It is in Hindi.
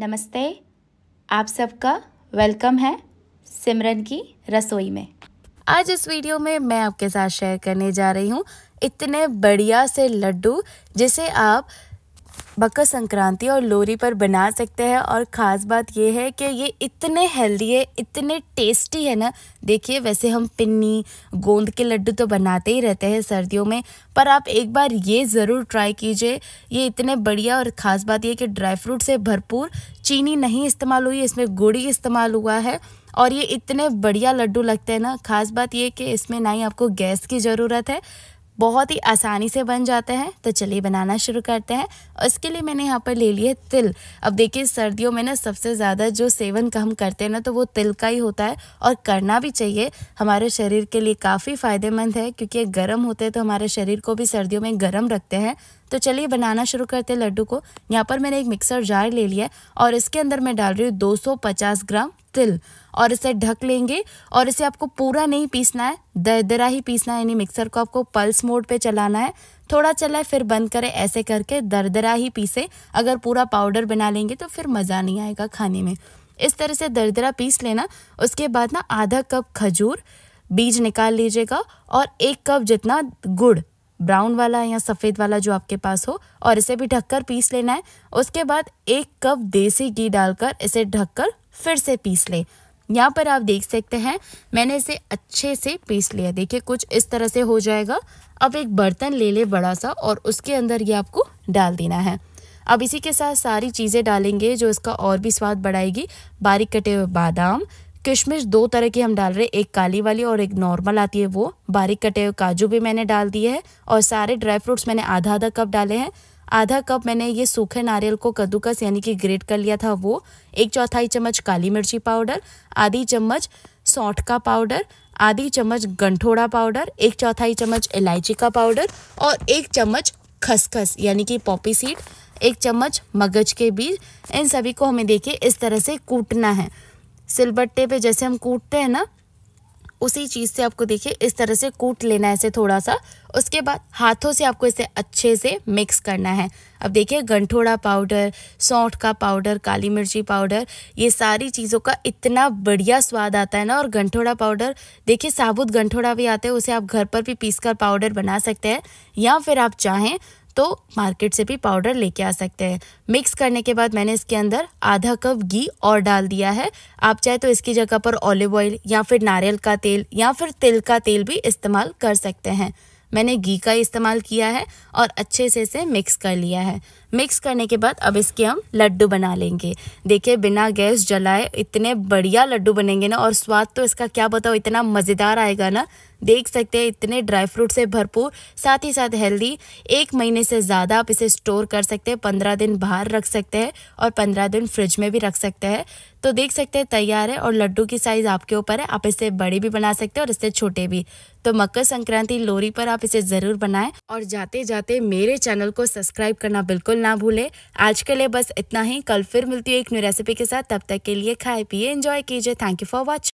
नमस्ते आप सबका वेलकम है सिमरन की रसोई में आज इस वीडियो में मैं आपके साथ शेयर करने जा रही हूँ इतने बढ़िया से लड्डू जिसे आप बकर संक्रांति और लोरी पर बना सकते हैं और ख़ास बात यह है कि ये इतने हेल्दी है इतने टेस्टी है ना देखिए वैसे हम पिन्नी गोंद के लड्डू तो बनाते ही रहते हैं सर्दियों में पर आप एक बार ये ज़रूर ट्राई कीजिए ये इतने बढ़िया और ख़ास बात यह कि ड्राई फ्रूट से भरपूर चीनी नहीं इस्तेमाल हुई इसमें गुड़ी इस्तेमाल हुआ है और ये इतने बढ़िया लड्डू लगते हैं ना ख़ास बात ये कि इसमें ना ही आपको गैस की ज़रूरत है बहुत ही आसानी से बन जाते हैं तो चलिए बनाना शुरू करते हैं इसके लिए मैंने यहाँ पर ले लिए तिल अब देखिए सर्दियों में ना सबसे ज़्यादा जो सेवन हम करते हैं ना तो वो तिल का ही होता है और करना भी चाहिए हमारे शरीर के लिए काफ़ी फ़ायदेमंद है क्योंकि गर्म होते हैं तो हमारे शरीर को भी सर्दियों में गर्म रखते हैं तो चलिए बनाना शुरू करते हैं लड्डू को यहाँ पर मैंने एक मिक्सर जार ले लिया है और इसके अंदर मैं डाल रही हूँ 250 ग्राम स्टिल और इसे ढक लेंगे और इसे आपको पूरा नहीं पीसना है दरदरा ही पीसना है यानी मिक्सर को आपको पल्स मोड पे चलाना है थोड़ा चलाए फिर बंद करें ऐसे करके दरदरा ही पीसे अगर पूरा पाउडर बना लेंगे तो फिर मज़ा नहीं आएगा खाने में इस तरह से दरदरा पीस लेना उसके बाद ना आधा कप खजूर बीज निकाल लीजिएगा और एक कप जितना गुड़ ब्राउन वाला या सफ़ेद वाला जो आपके पास हो और इसे भी ढककर पीस लेना है उसके बाद एक कप देसी घी डालकर इसे ढककर फिर से पीस लें यहाँ पर आप देख सकते हैं मैंने इसे अच्छे से पीस लिया देखिए कुछ इस तरह से हो जाएगा अब एक बर्तन ले ले बड़ा सा और उसके अंदर ये आपको डाल देना है अब इसी के साथ सारी चीज़ें डालेंगे जो इसका और भी स्वाद बढ़ाएगी बारीक कटे हुए बादाम किशमिश दो तरह की हम डाल रहे हैं एक काली वाली और एक नॉर्मल आती है वो बारीक कटे हुए काजू भी मैंने डाल दिए हैं और सारे ड्राई फ्रूट्स मैंने आधा आधा कप डाले हैं आधा कप मैंने ये सूखे नारियल को कद्दूकस यानी कि ग्रेट कर लिया था वो एक चौथाई चम्मच काली मिर्ची पाउडर आधी चम्मच सौठ का पाउडर आधी चम्मच गंठोड़ा पाउडर एक चौथाई चम्मच इलायची का पाउडर और एक चम्मच खसखस यानी कि पॉपी सीड एक चम्मच मगज के बीज इन सभी को हमें देखिए इस तरह से कूटना है सिलबट्टे पे जैसे हम कूटते हैं ना उसी चीज़ से आपको देखिए इस तरह से कूट लेना है इसे थोड़ा सा उसके बाद हाथों से आपको इसे अच्छे से मिक्स करना है अब देखिए गंठोड़ा पाउडर सौंठ का पाउडर काली मिर्ची पाउडर ये सारी चीज़ों का इतना बढ़िया स्वाद आता है ना और गंठोड़ा पाउडर देखिए साबुत गंठोड़ा भी आता है उसे आप घर पर भी पीस कर पाउडर बना सकते हैं या फिर आप चाहें तो मार्केट से भी पाउडर लेके आ सकते हैं मिक्स करने के बाद मैंने इसके अंदर आधा कप घी और डाल दिया है आप चाहे तो इसकी जगह पर ऑलिव ऑयल या फिर नारियल का तेल या फिर तिल का तेल भी इस्तेमाल कर सकते हैं मैंने घी का इस्तेमाल किया है और अच्छे से इसे मिक्स कर लिया है मिक्स करने के बाद अब इसके हम लड्डू बना लेंगे देखिए बिना गैस जलाए इतने बढ़िया लड्डू बनेंगे ना और स्वाद तो इसका क्या बताओ इतना मज़ेदार आएगा ना देख सकते हैं इतने ड्राई फ्रूट से भरपूर साथ ही साथ हेल्दी एक महीने से ज़्यादा आप इसे स्टोर कर सकते हैं पंद्रह दिन बाहर रख सकते हैं और पंद्रह दिन फ्रिज में भी रख सकते हैं तो देख सकते हैं तैयार है और लड्डू की साइज़ आपके ऊपर है आप इसे बड़े भी बना सकते हैं और इससे छोटे भी तो मकर संक्रांति लोरी पर आप इसे ज़रूर बनाएं और जाते जाते मेरे चैनल को सब्सक्राइब करना बिल्कुल ना भूलें आज के लिए बस इतना ही कल फिर मिलती है एक न्यू रेसिपी के साथ तब तक के लिए खाए पिए इन्जॉय कीजिए थैंक यू फॉर वॉचिंग